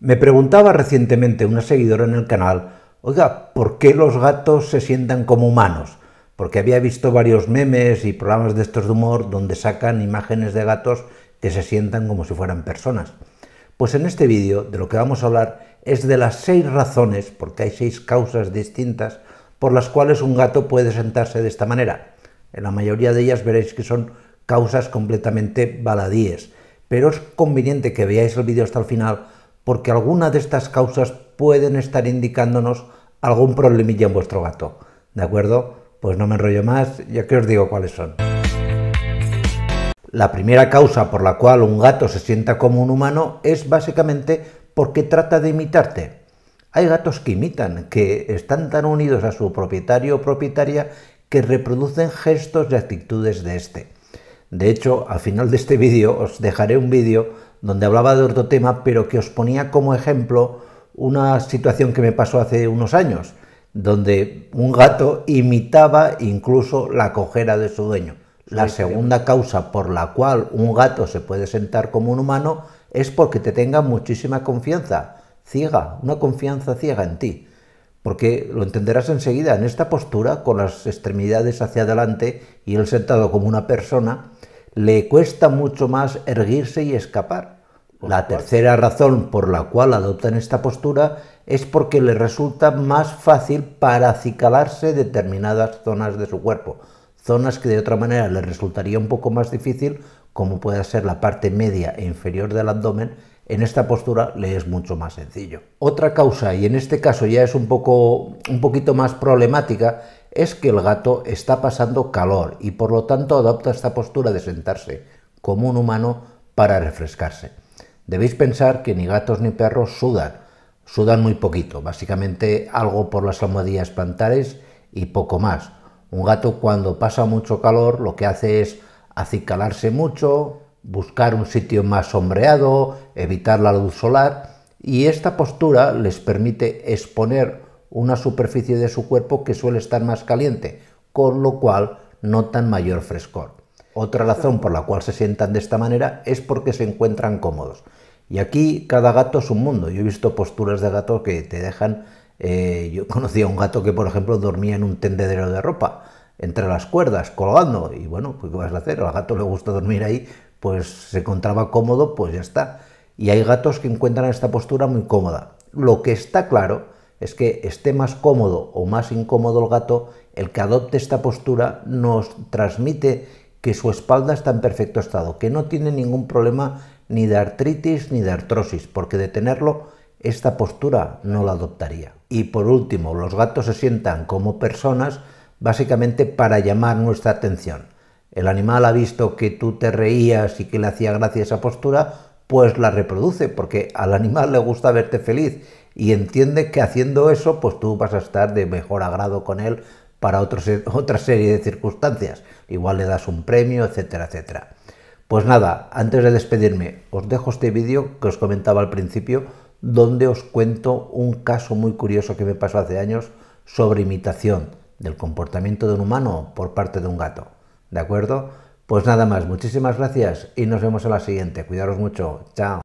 Me preguntaba recientemente una seguidora en el canal, oiga, ¿por qué los gatos se sientan como humanos? Porque había visto varios memes y programas de estos de humor donde sacan imágenes de gatos que se sientan como si fueran personas. Pues en este vídeo de lo que vamos a hablar es de las seis razones, porque hay seis causas distintas, por las cuales un gato puede sentarse de esta manera. En la mayoría de ellas veréis que son causas completamente baladíes, pero es conveniente que veáis el vídeo hasta el final porque alguna de estas causas pueden estar indicándonos algún problemilla en vuestro gato. ¿De acuerdo? Pues no me enrollo más, ya que os digo cuáles son. La primera causa por la cual un gato se sienta como un humano es básicamente porque trata de imitarte. Hay gatos que imitan, que están tan unidos a su propietario o propietaria que reproducen gestos y actitudes de este. De hecho, al final de este vídeo os dejaré un vídeo donde hablaba de otro tema, pero que os ponía como ejemplo una situación que me pasó hace unos años, donde un gato imitaba incluso la cojera de su dueño. La segunda causa por la cual un gato se puede sentar como un humano es porque te tenga muchísima confianza, ciega, una confianza ciega en ti. Porque lo entenderás enseguida, en esta postura, con las extremidades hacia adelante y él sentado como una persona, le cuesta mucho más erguirse y escapar. La tercera razón por la cual adoptan esta postura es porque le resulta más fácil paracicalarse determinadas zonas de su cuerpo, zonas que de otra manera le resultaría un poco más difícil, como puede ser la parte media e inferior del abdomen, en esta postura le es mucho más sencillo. Otra causa, y en este caso ya es un, poco, un poquito más problemática, es que el gato está pasando calor y por lo tanto adopta esta postura de sentarse como un humano para refrescarse. Debéis pensar que ni gatos ni perros sudan, sudan muy poquito, básicamente algo por las almohadillas plantares y poco más. Un gato cuando pasa mucho calor lo que hace es acicalarse mucho, buscar un sitio más sombreado, evitar la luz solar y esta postura les permite exponer una superficie de su cuerpo que suele estar más caliente, con lo cual notan mayor frescor. Otra razón por la cual se sientan de esta manera es porque se encuentran cómodos. Y aquí cada gato es un mundo. Yo he visto posturas de gato que te dejan... Eh, yo conocía a un gato que, por ejemplo, dormía en un tendedero de ropa, entre las cuerdas, colgando. Y bueno, pues, ¿qué vas a hacer? Al gato le gusta dormir ahí, pues se encontraba cómodo, pues ya está. Y hay gatos que encuentran esta postura muy cómoda. Lo que está claro es que esté más cómodo o más incómodo el gato, el que adopte esta postura nos transmite que su espalda está en perfecto estado, que no tiene ningún problema ni de artritis ni de artrosis, porque de tenerlo esta postura no la adoptaría. Y por último, los gatos se sientan como personas básicamente para llamar nuestra atención. El animal ha visto que tú te reías y que le hacía gracia esa postura, pues la reproduce, porque al animal le gusta verte feliz y entiende que haciendo eso, pues tú vas a estar de mejor agrado con él para otra serie de circunstancias. Igual le das un premio, etcétera, etcétera. Pues nada, antes de despedirme, os dejo este vídeo que os comentaba al principio, donde os cuento un caso muy curioso que me pasó hace años sobre imitación del comportamiento de un humano por parte de un gato. ¿De acuerdo? Pues nada más, muchísimas gracias y nos vemos en la siguiente. Cuidaros mucho, chao.